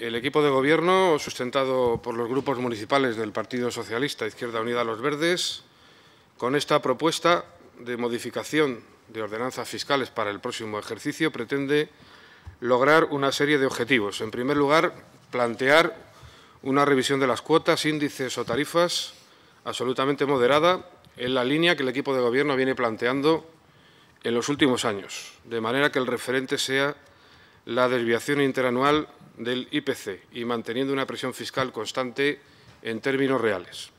El equipo de gobierno, sustentado por los grupos municipales del Partido Socialista, Izquierda Unida, Los Verdes, con esta propuesta de modificación de ordenanzas fiscales para el próximo ejercicio, pretende lograr una serie de objetivos. En primer lugar, plantear una revisión de las cuotas, índices o tarifas absolutamente moderada en la línea que el equipo de gobierno viene planteando en los últimos años, de manera que el referente sea la desviación interanual del IPC y manteniendo una presión fiscal constante en términos reales.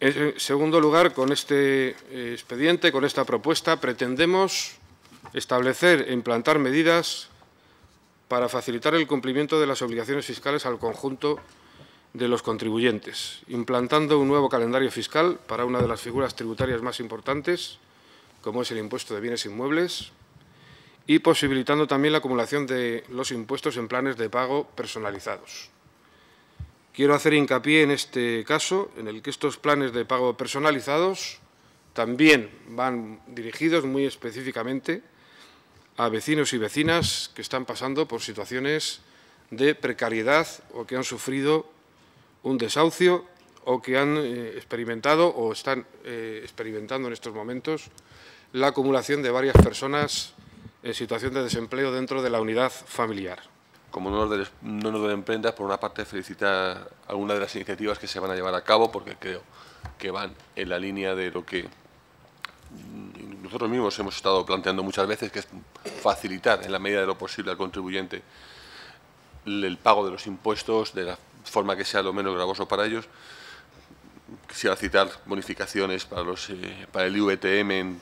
En segundo lugar, con este eh, expediente, con esta propuesta, pretendemos establecer e implantar medidas para facilitar el cumplimiento de las obligaciones fiscales al conjunto de los contribuyentes, implantando un nuevo calendario fiscal para una de las figuras tributarias más importantes, como es el impuesto de bienes inmuebles, y posibilitando también la acumulación de los impuestos en planes de pago personalizados. Quiero hacer hincapié en este caso, en el que estos planes de pago personalizados también van dirigidos muy específicamente a vecinos y vecinas que están pasando por situaciones de precariedad o que han sufrido un desahucio o que han eh, experimentado o están eh, experimentando en estos momentos la acumulación de varias personas en situación de desempleo dentro de la unidad familiar. Como no nos, de por una parte felicitar algunas de las iniciativas que se van a llevar a cabo, porque creo que van en la línea de lo que nosotros mismos hemos estado planteando muchas veces, que es facilitar en la medida de lo posible al contribuyente el pago de los impuestos de la forma que sea lo menos gravoso para ellos. Quisiera citar bonificaciones para, los, eh, para el IVTM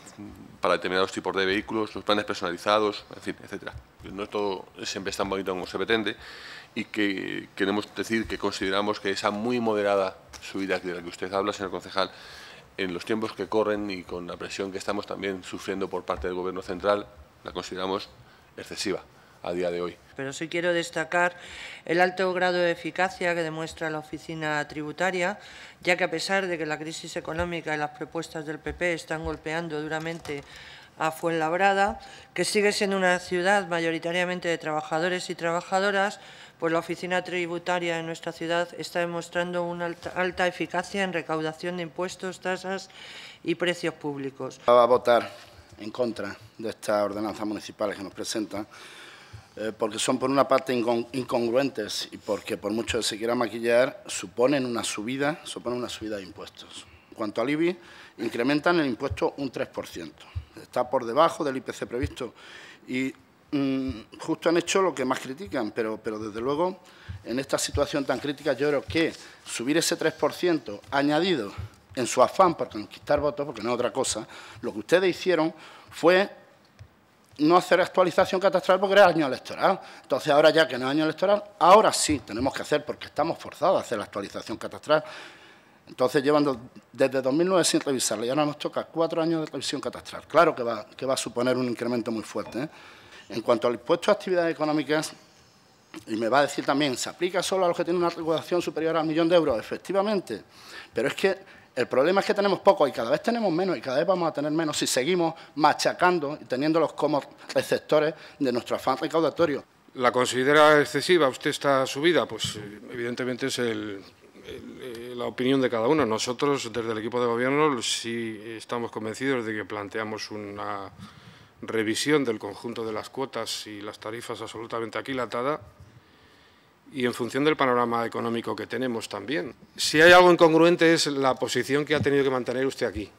para determinados tipos de vehículos, los planes personalizados, en fin, etc. No todo siempre es tan bonito como se pretende y que queremos decir que consideramos que esa muy moderada subida de la que usted habla, señor concejal, en los tiempos que corren y con la presión que estamos también sufriendo por parte del Gobierno central, la consideramos excesiva día de hoy. Pero sí quiero destacar el alto grado de eficacia que demuestra la Oficina Tributaria, ya que a pesar de que la crisis económica y las propuestas del PP están golpeando duramente a Fuenlabrada, que sigue siendo una ciudad mayoritariamente de trabajadores y trabajadoras, pues la oficina tributaria en nuestra ciudad está demostrando una alta, eficacia en recaudación de impuestos, tasas y precios públicos. Va a votar en contra de esta ordenanza municipal que nos presenta eh, porque son por una parte incongruentes y porque por mucho que se quiera maquillar, suponen una subida, suponen una subida de impuestos. En cuanto al IBI, incrementan el impuesto un 3%. Está por debajo del IPC previsto y mm, justo han hecho lo que más critican, pero, pero desde luego en esta situación tan crítica yo creo que subir ese 3% añadido en su afán por conquistar votos, porque no es otra cosa, lo que ustedes hicieron fue no hacer actualización catastral porque era año electoral. Entonces, ahora ya que no es año electoral, ahora sí tenemos que hacer, porque estamos forzados a hacer la actualización catastral. Entonces, llevando desde 2009 sin revisarla y ahora nos toca cuatro años de revisión catastral. Claro que va, que va a suponer un incremento muy fuerte. ¿eh? En cuanto al impuesto a actividades económicas, y me va a decir también, ¿se aplica solo a los que tienen una recaudación superior a un millón de euros? Efectivamente, pero es que el problema es que tenemos poco y cada vez tenemos menos y cada vez vamos a tener menos si seguimos machacando y teniéndolos como receptores de nuestro afán recaudatorio. ¿La considera excesiva usted esta subida? Pues eh, evidentemente es eh, la opinión de cada uno. Nosotros desde el equipo de gobierno sí estamos convencidos de que planteamos una revisión del conjunto de las cuotas y las tarifas absolutamente aquilatada y en función del panorama económico que tenemos también. Si hay algo incongruente es la posición que ha tenido que mantener usted aquí.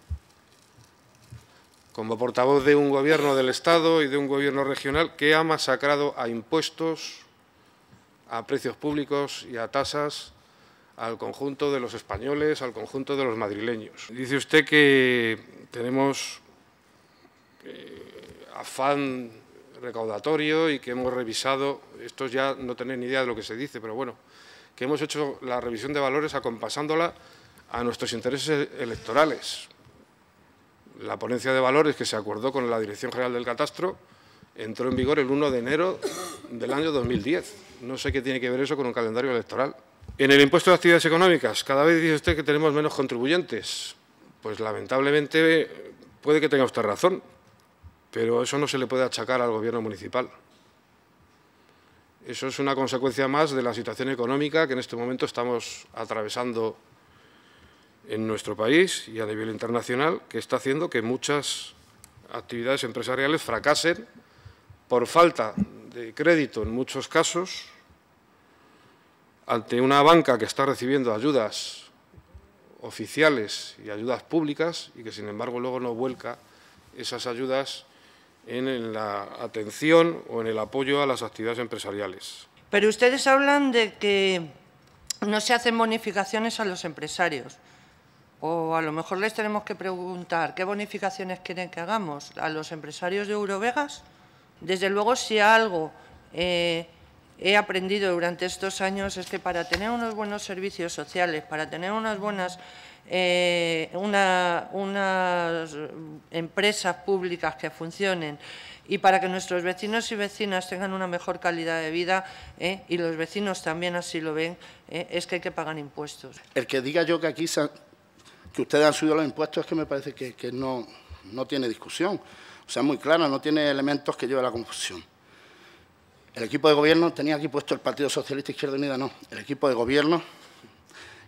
Como portavoz de un gobierno del Estado y de un gobierno regional que ha masacrado a impuestos, a precios públicos y a tasas al conjunto de los españoles, al conjunto de los madrileños. Dice usted que tenemos eh, afán recaudatorio y que hemos revisado, esto ya no tenéis ni idea de lo que se dice, pero bueno, que hemos hecho la revisión de valores acompasándola a nuestros intereses e-, electorales. La ponencia de valores que se acordó con la Dirección General del Catastro entró en vigor el 1 de enero del año 2010. No sé qué tiene que ver eso con un calendario electoral. En el impuesto de actividades económicas, cada vez dice usted que tenemos menos contribuyentes. Pues lamentablemente puede que tenga usted razón, pero eso no se le puede achacar al gobierno municipal. Eso es una consecuencia más de la situación económica que en este momento estamos atravesando en nuestro país y a nivel internacional, que está haciendo que muchas actividades empresariales fracasen por falta de crédito en muchos casos, ante una banca que está recibiendo ayudas oficiales y ayudas públicas y que, sin embargo, luego no vuelca esas ayudas en la atención o en el apoyo a las actividades empresariales. Pero ustedes hablan de que no se hacen bonificaciones a los empresarios. O a lo mejor les tenemos que preguntar qué bonificaciones quieren que hagamos a los empresarios de Eurovegas. Desde luego, si algo eh, he aprendido durante estos años es que para tener unos buenos servicios sociales, para tener unas buenas eh, unas empresas públicas que funcionen y para que nuestros vecinos y vecinas tengan una mejor calidad de vida, eh, y los vecinos también así lo ven, eh, es que hay que pagar impuestos. El que diga yo que aquí que ustedes han subido los impuestos es que me parece que, que no, no tiene discusión. O sea, muy clara, no tiene elementos que lleve a la confusión. El equipo de gobierno tenía aquí puesto el Partido Socialista Izquierda Unida, no. El equipo de gobierno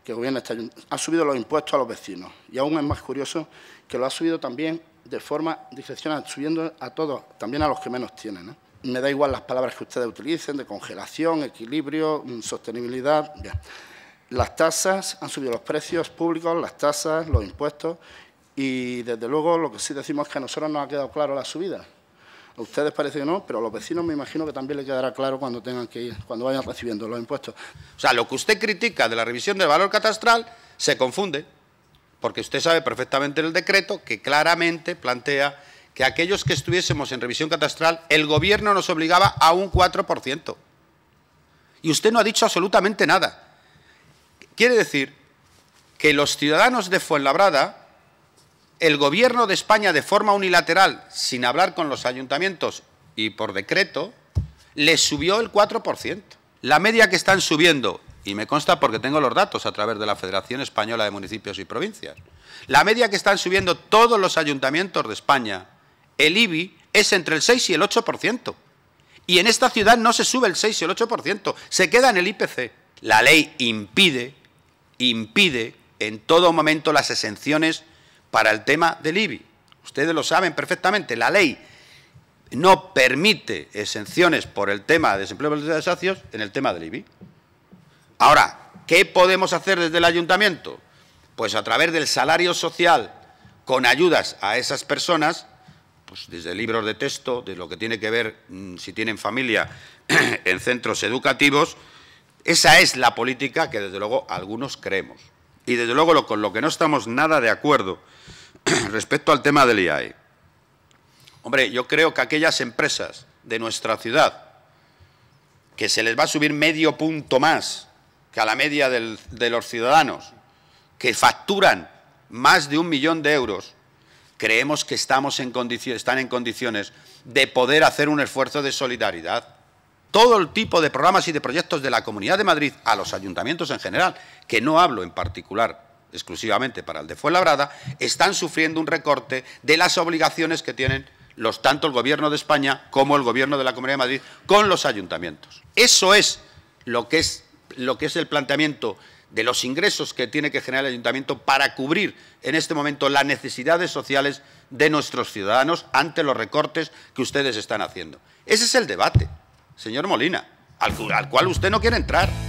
que gobierna este ha subido los impuestos a los vecinos. Y aún es más curioso que lo ha subido también de forma discrecional, subiendo a todos, también a los que menos tienen. Me da igual las palabras que ustedes utilicen, de congelación, equilibrio, mm, sostenibilidad. Las tasas, han subido los precios públicos, las tasas, los impuestos y, desde luego, lo que sí decimos es que a nosotros nos ha quedado claro la subida. A ustedes parece que no, pero a los vecinos me imagino que también les quedará claro cuando tengan que ir, cuando vayan recibiendo los impuestos. O sea, lo que usted critica de la revisión del valor catastral se confunde, porque usted sabe perfectamente el decreto que claramente plantea que aquellos que estuviésemos en revisión catastral, el Gobierno nos obligaba a un 4%. Y usted no ha dicho absolutamente nada. Quiere decir que los ciudadanos de Fuenlabrada el Gobierno de España, de forma unilateral, sin hablar con los ayuntamientos y por decreto, le subió el 4%. La media que están subiendo, y me consta porque tengo los datos a través de la Federación Española de Municipios y Provincias, la media que están subiendo todos los ayuntamientos de España, el IBI, es entre el 6 y el 8%. Y en esta ciudad no se sube el 6 y el 8%, se queda en el IPC. La ley impide, impide en todo momento las exenciones para el tema del IBI. Ustedes lo saben perfectamente, la ley no permite exenciones por el tema de desempleo de desacios en el tema del IBI. Ahora, ¿qué podemos hacer desde el ayuntamiento? Pues a través del salario social, con ayudas a esas personas, pues desde libros de texto, de lo que tiene que ver mm, si tienen familia en centros educativos, esa es la política que desde luego algunos creemos y desde luego con lo que no estamos nada de acuerdo respecto al tema del IAE. Hombre, yo creo que aquellas empresas de nuestra ciudad que se les va a subir medio punto más que a la media de los ciudadanos, que facturan más de un millón de euros, creemos que estamos están en condiciones de poder hacer un esfuerzo de solidaridad todo el tipo de programas y de proyectos de la Comunidad de Madrid a los ayuntamientos en general, que no hablo en particular exclusivamente para el de Fuenlabrada, están sufriendo un recorte de las obligaciones que tienen los tanto el Gobierno de España como el Gobierno de la Comunidad de Madrid con los ayuntamientos. Eso es, lo que es el planteamiento de los ingresos que tiene que generar el ayuntamiento para cubrir en este momento las necesidades sociales de nuestros ciudadanos ante los recortes que ustedes están haciendo. Ese es el debate señor Molina, al, cual usted no quiere entrar.